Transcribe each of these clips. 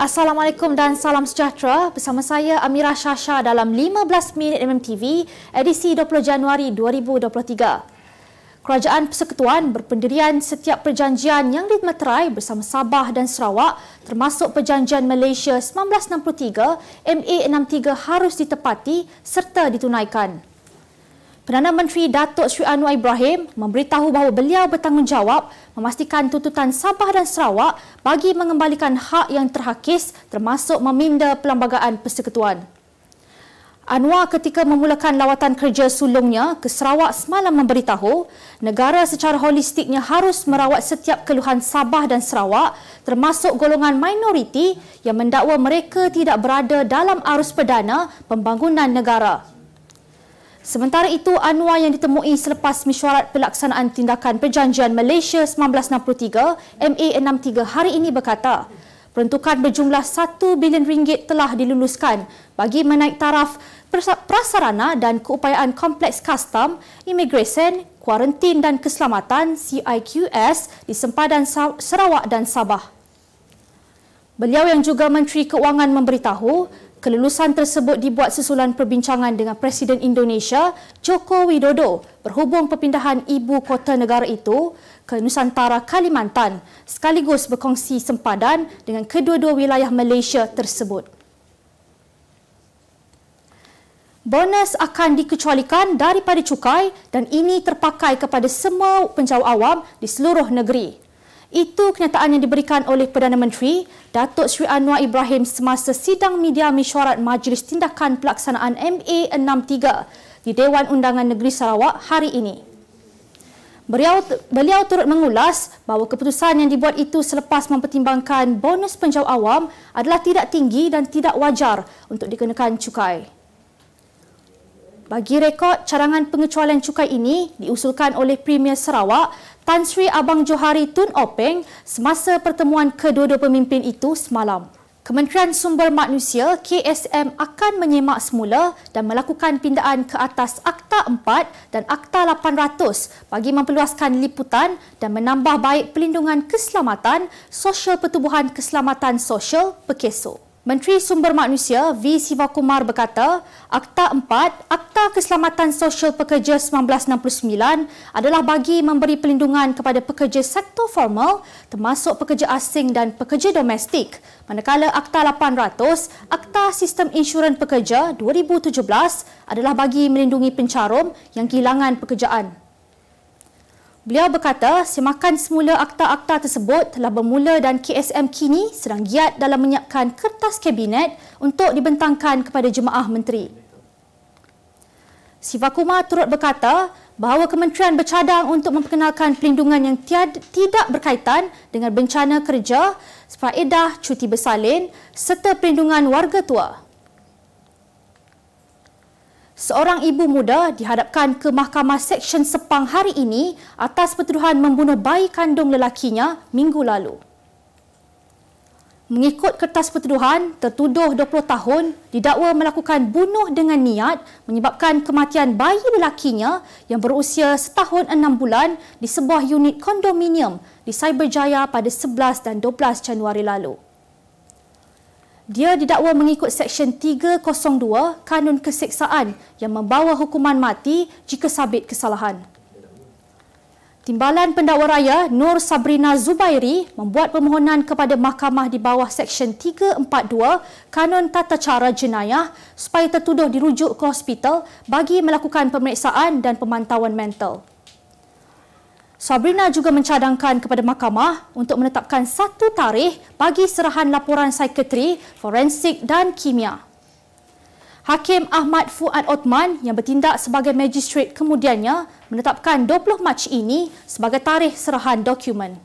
Assalamualaikum dan salam sejahtera bersama saya Amira Shasha dalam 15 minit MMTV edisi 20 Januari 2023. Kerajaan Persekutuan berpendirian setiap perjanjian yang dimeterai bersama Sabah dan Sarawak termasuk Perjanjian Malaysia 1963 MA63 harus ditepati serta ditunaikan. Perdana Menteri Datuk Sri Anwar Ibrahim memberitahu bahawa beliau bertanggungjawab memastikan tuntutan Sabah dan Sarawak bagi mengembalikan hak yang terhakis termasuk meminda Perlembagaan Persekutuan. Anwar ketika memulakan lawatan kerja sulungnya ke Sarawak semalam memberitahu negara secara holistiknya harus merawat setiap keluhan Sabah dan Sarawak termasuk golongan minoriti yang mendakwa mereka tidak berada dalam arus perdana pembangunan negara. Sementara itu, Anwar yang ditemui selepas mesyuarat pelaksanaan tindakan perjanjian Malaysia 1963, MA63 hari ini berkata, peruntukan berjumlah 1 bilion ringgit telah diluluskan bagi menaik taraf prasarana dan keupayaan kompleks custom, immigration, kuarantin dan keselamatan CIQS di sempadan Sarawak dan Sabah. Beliau yang juga Menteri Keuangan memberitahu, Kelulusan tersebut dibuat susulan perbincangan dengan Presiden Indonesia Joko Widodo berhubung perpindahan ibu kota negara itu ke Nusantara Kalimantan sekaligus berkongsi sempadan dengan kedua-dua wilayah Malaysia tersebut. Bonus akan dikecualikan daripada cukai dan ini terpakai kepada semua penjawat awam di seluruh negeri. Itu kenyataan yang diberikan oleh Perdana Menteri Datuk Sri Anwar Ibrahim semasa sidang media mesyuarat Majlis Tindakan Pelaksanaan MA63 di Dewan Undangan Negeri Sarawak hari ini. Beliau, beliau turut mengulas bahawa keputusan yang dibuat itu selepas mempertimbangkan bonus penjawat awam adalah tidak tinggi dan tidak wajar untuk dikenakan cukai. Bagi rekod, carangan pengecualian cukai ini diusulkan oleh Premier Sarawak Tan Sri Abang Johari Tun Openg semasa pertemuan kedua-dua pemimpin itu semalam. Kementerian Sumber Manusia KSM akan menyemak semula dan melakukan pindaan ke atas Akta 4 dan Akta 800 bagi memperluaskan liputan dan menambah baik pelindungan keselamatan sosial pertubuhan keselamatan sosial Pekeso. Menteri Sumber Manusia V. Sivakumar berkata, Akta 4, Akta Keselamatan Sosial Pekerja 1969 adalah bagi memberi pelindungan kepada pekerja sektor formal termasuk pekerja asing dan pekerja domestik. Manakala Akta 800, Akta Sistem Insurans Pekerja 2017 adalah bagi melindungi pencarum yang kehilangan pekerjaan. Beliau berkata semakan semula akta-akta tersebut telah bermula dan KSM kini sedang giat dalam menyiapkan kertas kabinet untuk dibentangkan kepada jemaah menteri. Sivakuma turut berkata bahawa kementerian bercadang untuk memperkenalkan pelindungan yang tiada, tidak berkaitan dengan bencana kerja, faedah cuti bersalin serta pelindungan warga tua. Seorang ibu muda dihadapkan ke Mahkamah Seksyen Sepang hari ini atas pertuduhan membunuh bayi kandung lelakinya minggu lalu. Mengikut kertas pertuduhan, tertuduh 20 tahun didakwa melakukan bunuh dengan niat menyebabkan kematian bayi lelakinya yang berusia setahun enam bulan di sebuah unit kondominium di Cyberjaya pada 11 dan 12 Januari lalu dia didakwa mengikut Seksyen 302 Kanun Keseksaan yang membawa hukuman mati jika sabit kesalahan. Timbalan pendakwa raya Nur Sabrina Zubairi membuat permohonan kepada mahkamah di bawah Seksyen 342 Kanun Tata Cara Jenayah supaya tertuduh dirujuk ke hospital bagi melakukan pemeriksaan dan pemantauan mental. Sabrina juga mencadangkan kepada mahkamah untuk menetapkan satu tarikh bagi serahan laporan psikiatri, forensik dan kimia. Hakim Ahmad Fuad Othman yang bertindak sebagai magistrate kemudiannya menetapkan 20 Mac ini sebagai tarikh serahan dokumen.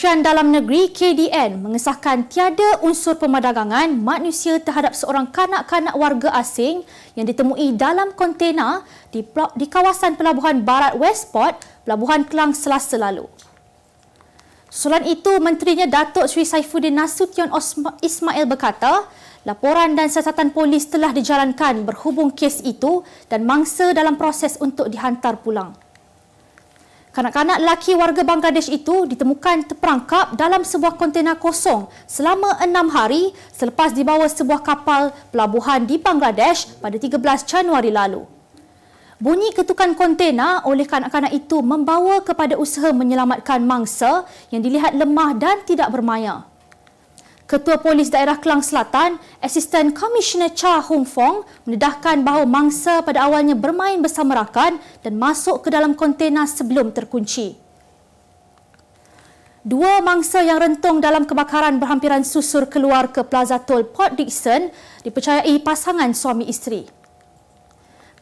Kementerian Dalam Negeri KDN mengesahkan tiada unsur pemadagangan manusia terhadap seorang kanak-kanak warga asing yang ditemui dalam kontena di, di kawasan pelabuhan Barat Westport, Pelabuhan Kelang Selasa lalu. Susulan itu, Menterinya Datuk Sri Saifuddin Nasution Ismail berkata, laporan dan siasatan polis telah dijalankan berhubung kes itu dan mangsa dalam proses untuk dihantar pulang. Kanak-kanak lelaki warga Bangladesh itu ditemukan terperangkap dalam sebuah kontena kosong selama enam hari selepas dibawa sebuah kapal pelabuhan di Bangladesh pada 13 Januari lalu. Bunyi ketukan kontena oleh kanak-kanak itu membawa kepada usaha menyelamatkan mangsa yang dilihat lemah dan tidak bermaya. Ketua Polis Daerah Kelang Selatan, Asisten Komisioner Cha Hung Fong mendedahkan bahawa mangsa pada awalnya bermain bersama rakan dan masuk ke dalam kontena sebelum terkunci. Dua mangsa yang rentung dalam kebakaran berhampiran susur keluar ke Plaza Tol Port Dickson dipercayai pasangan suami isteri.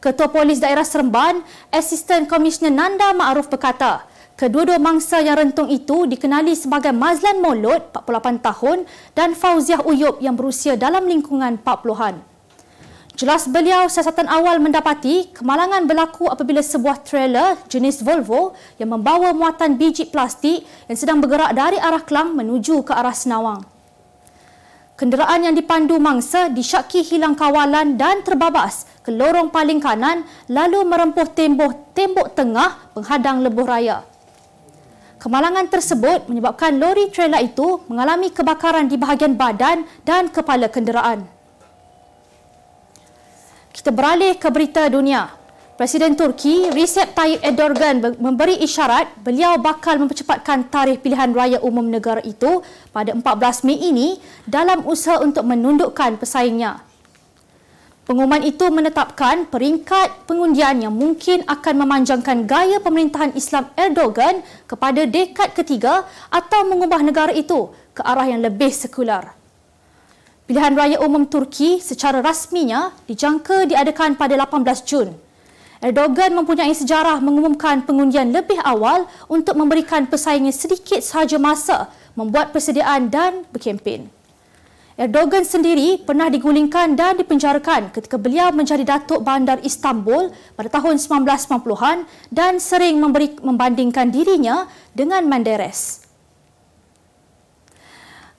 Ketua Polis Daerah Seremban, Asisten Komisioner Nanda Ma'ruf berkata, Kedua-dua mangsa yang rentung itu dikenali sebagai Mazlan Molot, 48 tahun, dan Fauziah Uyub yang berusia dalam lingkungan 40-an. Jelas beliau siasatan awal mendapati kemalangan berlaku apabila sebuah trailer jenis Volvo yang membawa muatan biji plastik yang sedang bergerak dari arah Kelang menuju ke arah Senawang. Kenderaan yang dipandu mangsa disyaki hilang kawalan dan terbabas ke lorong paling kanan lalu merempuh tembok tembok tengah penghadang lebuh raya. Kemalangan tersebut menyebabkan lori trailer itu mengalami kebakaran di bahagian badan dan kepala kenderaan. Kita beralih ke berita dunia. Presiden Turki Recep Tayyip Erdogan memberi isyarat beliau bakal mempercepatkan tarikh pilihan raya umum negara itu pada 14 Mei ini dalam usaha untuk menundukkan pesaingnya. Pengumuman itu menetapkan peringkat pengundian yang mungkin akan memanjangkan gaya pemerintahan Islam Erdogan kepada dekad ketiga atau mengubah negara itu ke arah yang lebih sekular. Pilihan raya umum Turki secara rasminya dijangka diadakan pada 18 Jun. Erdogan mempunyai sejarah mengumumkan pengundian lebih awal untuk memberikan pesaingnya sedikit sahaja masa membuat persediaan dan berkempen. Erdogan sendiri pernah digulingkan dan dipenjarakan ketika beliau menjadi Datuk Bandar Istanbul pada tahun 1990-an dan sering memberi, membandingkan dirinya dengan Menderes.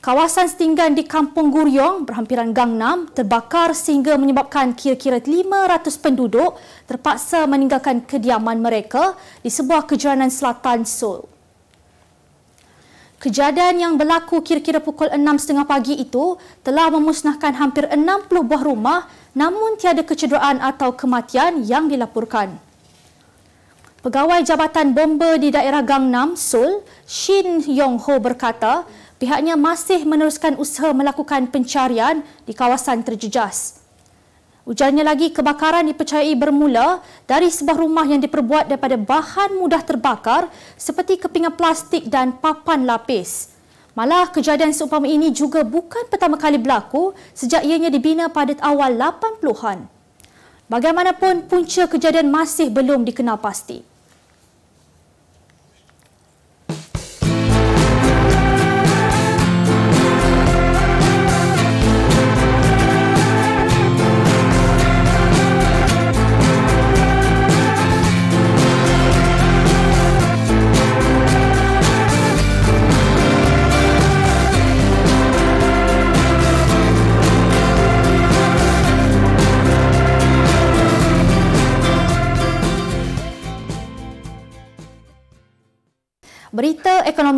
Kawasan setinggan di Kampung Guryong berhampiran Gangnam, terbakar sehingga menyebabkan kira-kira 500 penduduk terpaksa meninggalkan kediaman mereka di sebuah kejuranan selatan Seoul. Kejadian yang berlaku kira-kira pukul 6.30 pagi itu telah memusnahkan hampir 60 buah rumah namun tiada kecederaan atau kematian yang dilaporkan. Pegawai Jabatan Bomber di daerah Gangnam, Seoul, Shin Yong-ho berkata pihaknya masih meneruskan usaha melakukan pencarian di kawasan terjejas. Ujarnya lagi, kebakaran dipercayai bermula dari sebuah rumah yang diperbuat daripada bahan mudah terbakar seperti kepingan plastik dan papan lapis. Malah kejadian seumpama ini juga bukan pertama kali berlaku sejak ianya dibina pada awal 80-an. Bagaimanapun, punca kejadian masih belum dikenal pasti.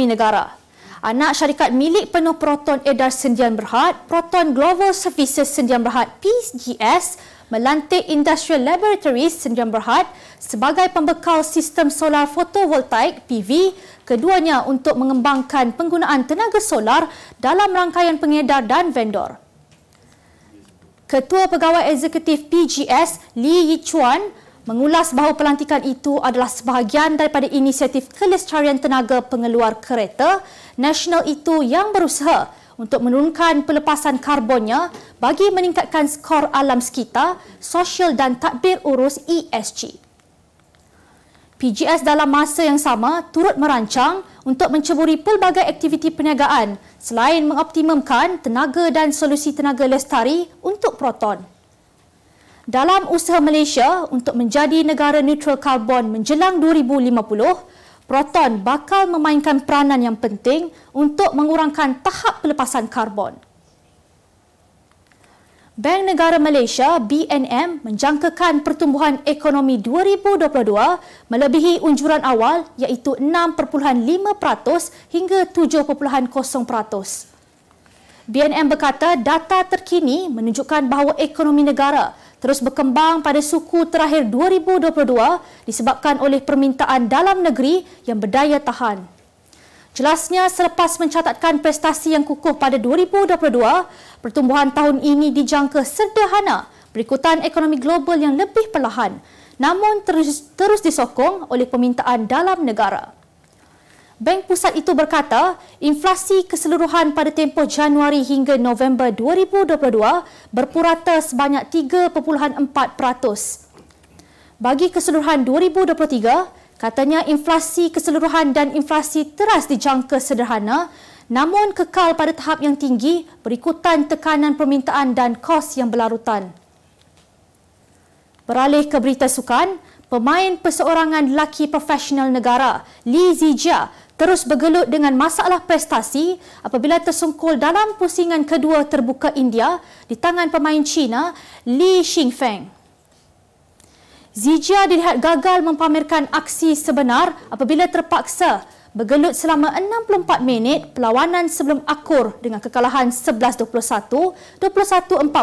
ekonomi negara. Anak syarikat milik penuh Proton Edar Sendian Berhad, Proton Global Services Sendian Berhad PGS melantik Industrial Laboratories Sendian Berhad sebagai pembekal sistem solar fotovoltaik PV keduanya untuk mengembangkan penggunaan tenaga solar dalam rangkaian pengedar dan vendor. Ketua Pegawai Eksekutif PGS Lee Yichuan mengulas bahawa pelantikan itu adalah sebahagian daripada inisiatif kelestarian tenaga pengeluar kereta nasional itu yang berusaha untuk menurunkan pelepasan karbonnya bagi meningkatkan skor alam sekitar, sosial dan tadbir urus ESG. PGS dalam masa yang sama turut merancang untuk menceburi pelbagai aktiviti perniagaan selain mengoptimumkan tenaga dan solusi tenaga lestari untuk proton. Dalam usaha Malaysia untuk menjadi negara neutral karbon menjelang 2050, Proton bakal memainkan peranan yang penting untuk mengurangkan tahap pelepasan karbon. Bank Negara Malaysia BNM menjangkakan pertumbuhan ekonomi 2022 melebihi unjuran awal iaitu 6.5% hingga 7.0%. BNM berkata data terkini menunjukkan bahawa ekonomi negara terus berkembang pada suku terakhir 2022 disebabkan oleh permintaan dalam negeri yang berdaya tahan. Jelasnya selepas mencatatkan prestasi yang kukuh pada 2022, pertumbuhan tahun ini dijangka sederhana berikutan ekonomi global yang lebih perlahan namun terus, terus disokong oleh permintaan dalam negara. Bank Pusat itu berkata, inflasi keseluruhan pada tempoh Januari hingga November 2022 berpurata sebanyak 3.4%. Bagi keseluruhan 2023, katanya inflasi keseluruhan dan inflasi teras dijangka sederhana namun kekal pada tahap yang tinggi berikutan tekanan permintaan dan kos yang berlarutan. Beralih ke berita sukan, pemain perseorangan lelaki profesional negara, Li Zijia, terus bergelut dengan masalah prestasi apabila tersungkul dalam pusingan kedua terbuka India di tangan pemain China Li Xingfeng. Zijia dilihat gagal mempamerkan aksi sebenar apabila terpaksa bergelut selama 64 minit perlawanan sebelum akur dengan kekalahan 11-21, 21-14, 18-21.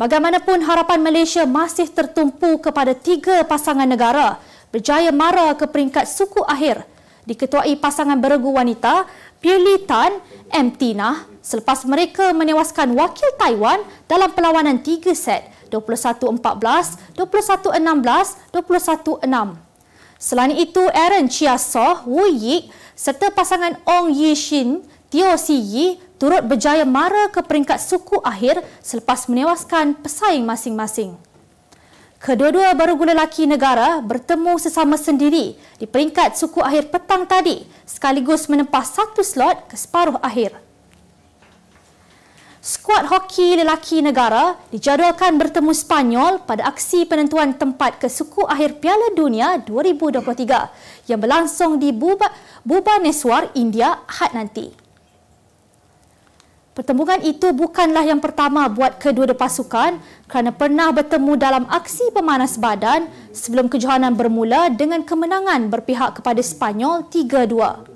Bagaimanapun harapan Malaysia masih tertumpu kepada tiga pasangan negara berjaya mara ke peringkat suku akhir diketuai pasangan beregu wanita Pirli Tan M. Tina selepas mereka menewaskan wakil Taiwan dalam perlawanan tiga set 21-14, 21-16, 21-6. Selain itu, Aaron Chia Soh, Wu Yik serta pasangan Ong Yi Shin, Tio Si Yi turut berjaya mara ke peringkat suku akhir selepas menewaskan pesaing masing-masing. Kedua-dua baru gula lelaki negara bertemu sesama sendiri di peringkat suku akhir petang tadi sekaligus menempah satu slot ke separuh akhir. Skuad hoki lelaki negara dijadualkan bertemu Spanyol pada aksi penentuan tempat ke suku akhir Piala Dunia 2023 yang berlangsung di Bhubaneswar, India, Ahad nanti. Pertemuan itu bukanlah yang pertama buat kedua-dua pasukan kerana pernah bertemu dalam aksi pemanas badan sebelum kejohanan bermula dengan kemenangan berpihak kepada Spanyol 3-2.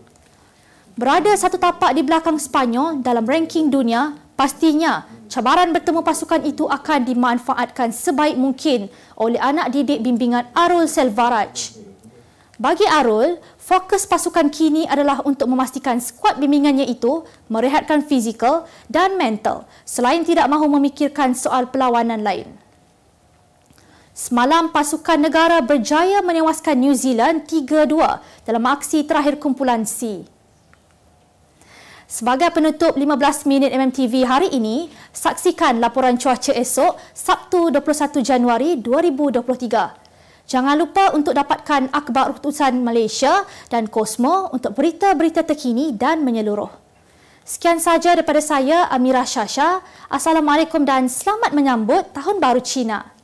Berada satu tapak di belakang Spanyol dalam ranking dunia, pastinya cabaran bertemu pasukan itu akan dimanfaatkan sebaik mungkin oleh anak didik bimbingan Arul Selvaraj. Bagi Arul, fokus pasukan kini adalah untuk memastikan skuad bimbingannya itu merehatkan fizikal dan mental selain tidak mahu memikirkan soal perlawanan lain. Semalam pasukan negara berjaya menewaskan New Zealand 3-2 dalam aksi terakhir kumpulan C. Sebagai penutup 15 minit MMTV hari ini, saksikan laporan cuaca esok Sabtu 21 Januari 2023. Jangan lupa untuk dapatkan akhbar utusan Malaysia dan Kosmo untuk berita-berita terkini dan menyeluruh. Sekian sahaja daripada saya Amira Shasha. Assalamualaikum dan selamat menyambut Tahun Baru Cina.